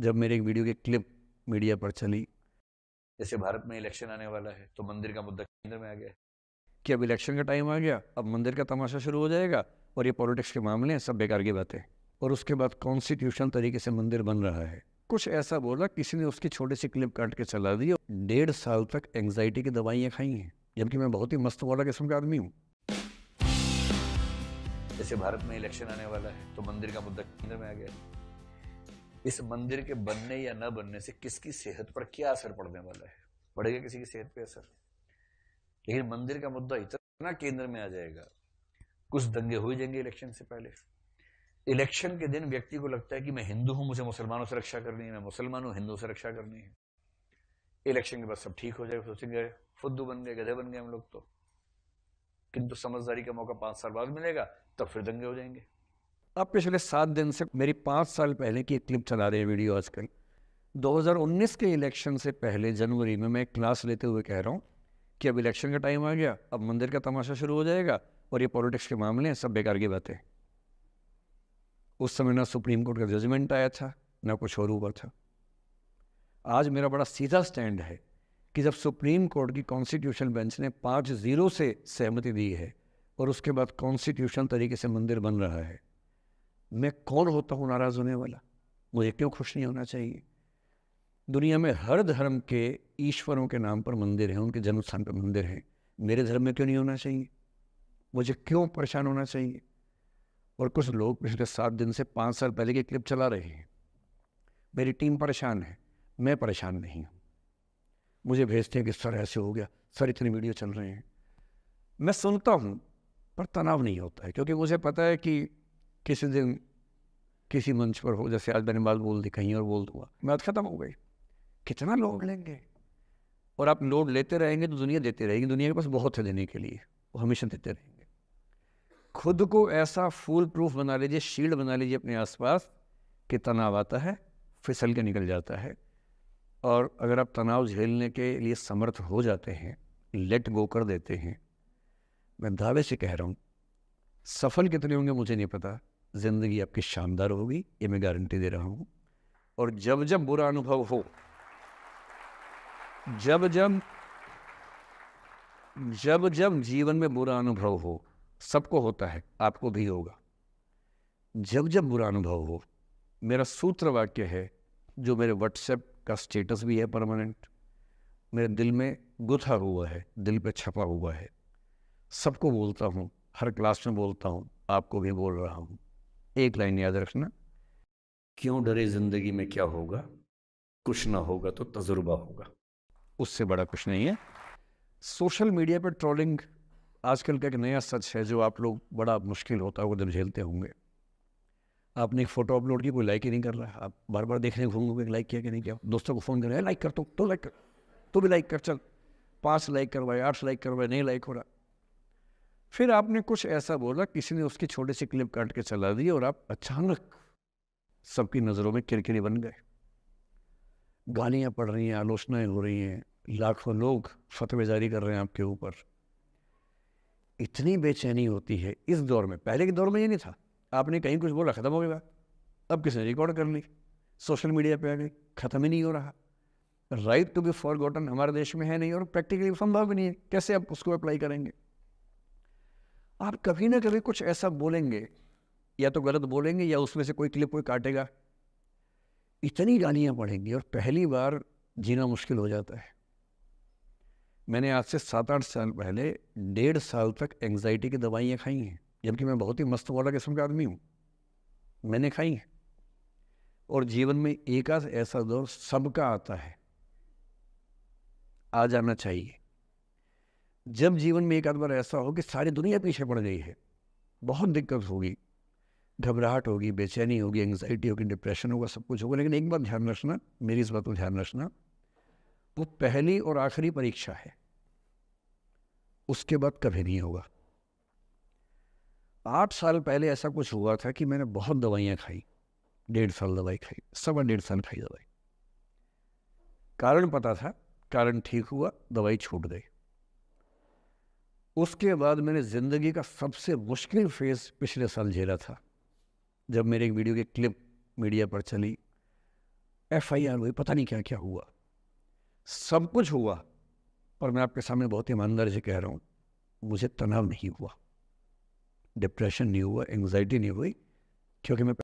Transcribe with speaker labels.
Speaker 1: जब मेरे एक वीडियो की क्लिप मीडिया पर चली जैसे भारत में इलेक्शन आने वाला है तो मंदिर का मुद्दा केंद्र में आ गया कि अब इलेक्शन का टाइम आ गया अब मंदिर का तमाशा शुरू हो जाएगा और ये पॉलिटिक्स के मामले हैं सब बेकार की बातें और उसके बाद कॉन्स्टिट्यूशन तरीके से मंदिर बन रहा है कुछ ऐसा बोला किसी ने उसकी छोटी सी क्लिप काट के चला दी और डेढ़ साल तक एंगजाइटी की दवाइयाँ खाई हैं जबकि मैं बहुत ही मस्त वाला किस्म का आदमी हूँ जैसे भारत में इलेक्शन आने वाला है तो मंदिर का मुद्दा केंद्र में आ गया इस मंदिर के बनने या न बनने से किसकी सेहत पर क्या असर पड़ने वाला है पड़ेगा किसी की सेहत पे असर लेकिन मंदिर का मुद्दा इतना केंद्र में आ जाएगा कुछ दंगे हो जाएंगे इलेक्शन से पहले इलेक्शन के दिन व्यक्ति को लगता है कि मैं हिंदू हूं मुझे मुसलमानों से रक्षा करनी है मैं मुसलमान हूं हिंदू से रक्षा करनी है इलेक्शन के बाद सब ठीक हो जाएगा सोचेंगे फुद्दू बन गए गधे बन गए हम लोग तो किंतु समझदारी का मौका पांच साल बाद मिलेगा तब फिर दंगे हो जाएंगे अब पिछले सात दिन से मेरी पाँच साल पहले की क्लिप चला रहे हैं वीडियो आजकल 2019 के इलेक्शन से पहले जनवरी में मैं क्लास लेते हुए कह रहा हूँ कि अब इलेक्शन का टाइम आ गया अब मंदिर का तमाशा शुरू हो जाएगा और ये पॉलिटिक्स के मामले हैं सब बेकार की बातें उस समय ना सुप्रीम कोर्ट का जजमेंट आया था ना कुछ और ऊपर था आज मेरा बड़ा सीधा स्टैंड है कि जब सुप्रीम कोर्ट की कॉन्स्टिट्यूशन बेंच ने पाँच जीरो से सहमति दी है और उसके बाद कॉन्स्टिट्यूशन तरीके से मंदिर बन रहा है मैं कौन होता हूँ नाराज़ होने वाला मुझे क्यों खुश नहीं होना चाहिए दुनिया में हर धर्म के ईश्वरों के नाम पर मंदिर हैं उनके जन्म स्थान पर मंदिर हैं मेरे धर्म में क्यों नहीं होना चाहिए मुझे क्यों परेशान होना चाहिए और कुछ लोग पिछले सात दिन से पाँच साल पहले की क्लिप चला रहे हैं मेरी टीम परेशान है मैं परेशान नहीं हूँ मुझे भेजते हैं कि सर ऐसे हो गया सर इतनी वीडियो चल रहे हैं मैं सुनता हूँ पर तनाव नहीं होता है क्योंकि मुझे पता है कि किसी दिन किसी मंच पर हो जैसे आज मैंने बात बोल दी कहीं और बोल दूंगा बात ख़त्म हो गई कितना लोड लेंगे और आप लोड लेते रहेंगे तो दुनिया देते रहेगी दुनिया के पास बहुत है देने के लिए वो हमेशा देते रहेंगे खुद को ऐसा फूल प्रूफ बना लीजिए शील्ड बना लीजिए अपने आसपास कि तनाव आता है फिसल के निकल जाता है और अगर आप तनाव झेलने के लिए समर्थ हो जाते हैं लेट गो कर देते हैं मैं दावे से कह रहा हूँ सफल कितने होंगे मुझे नहीं पता ज़िंदगी आपकी शानदार होगी ये मैं गारंटी दे रहा हूँ और जब जब बुरा अनुभव हो जब जब जब जब जीवन में बुरा अनुभव हो सबको होता है आपको भी होगा जब जब बुरा अनुभव हो मेरा सूत्र वाक्य है जो मेरे व्हाट्सएप का स्टेटस भी है परमानेंट मेरे दिल में गुथा हुआ है दिल पे छपा हुआ है सबको बोलता हूँ हर क्लास में बोलता हूँ आपको भी बोल रहा हूँ एक लाइन याद रखना क्यों डरे ज़िंदगी में क्या होगा कुछ ना होगा तो तजुर्बा होगा उससे बड़ा कुछ नहीं है सोशल मीडिया पर ट्रोलिंग आजकल का एक नया सच है जो आप लोग बड़ा मुश्किल होता वो जब झेलते होंगे आपने एक फ़ोटो अपलोड की कोई लाइक ही नहीं कर रहा आप बार बार देखने घूमोगे लाइक किया कि नहीं किया दोस्तों को फ़ोन कर रहे लाइक कर तो लाइक तो कर तू तो भी लाइक कर चल पाँच लाइक करवाए आठ लाइक करवाए नहीं लाइक हो रहा फिर आपने कुछ ऐसा बोला किसी ने उसकी छोटी सी क्लिप काट के चला दी और आप अचानक सबकी नज़रों में किरकिरी बन गए गालियाँ पड़ रही हैं आलोचनाएं हो रही हैं लाखों लोग फतवे जारी कर रहे हैं आपके ऊपर इतनी बेचैनी होती है इस दौर में पहले के दौर में ये नहीं था आपने कहीं कुछ बोला ख़त्म हो गया अब किसी ने रिकॉर्ड कर ली सोशल मीडिया पे आ गई ख़त्म ही नहीं हो रहा राइट टू बी फॉर हमारे देश में है नहीं और प्रैक्टिकली संभव भी नहीं है कैसे आप उसको अप्लाई करेंगे आप कभी ना कभी कुछ ऐसा बोलेंगे या तो गलत बोलेंगे या उसमें से कोई क्लिप कोई काटेगा इतनी गालियाँ पड़ेंगी और पहली बार जीना मुश्किल हो जाता है मैंने आज से सात आठ साल पहले डेढ़ साल तक एंग्जाइटी की दवाइयाँ खाई हैं जबकि मैं बहुत ही मस्त वाला किस्म का आदमी हूँ मैंने खाई हैं और जीवन में एक ऐसा दौर सबका आता है आ जाना चाहिए जब जीवन में एक आध बार ऐसा हो कि सारी दुनिया पीछे पड़ गई है बहुत दिक्कत होगी घबराहट होगी बेचैनी होगी एंगजाइटी होगी डिप्रेशन होगा सब कुछ होगा लेकिन एक बात ध्यान रखना मेरी इस बात को ध्यान रखना वो पहली और आखिरी परीक्षा है उसके बाद कभी नहीं होगा आठ साल पहले ऐसा कुछ हुआ था कि मैंने बहुत दवाइयाँ खाई डेढ़ साल दवाई खाई सवा डेढ़ साल खाई दवाई कारण पता था कारण ठीक हुआ दवाई छूट गई उसके बाद मैंने ज़िंदगी का सबसे मुश्किल फेज़ पिछले साल झेला था जब मेरे एक वीडियो की क्लिप मीडिया पर चली एफ आई आर हुई पता नहीं क्या क्या हुआ सब कुछ हुआ पर मैं आपके सामने बहुत ईमानदारी से कह रहा हूँ मुझे तनाव नहीं हुआ डिप्रेशन नहीं हुआ एंग्जाइटी नहीं हुई क्योंकि मैं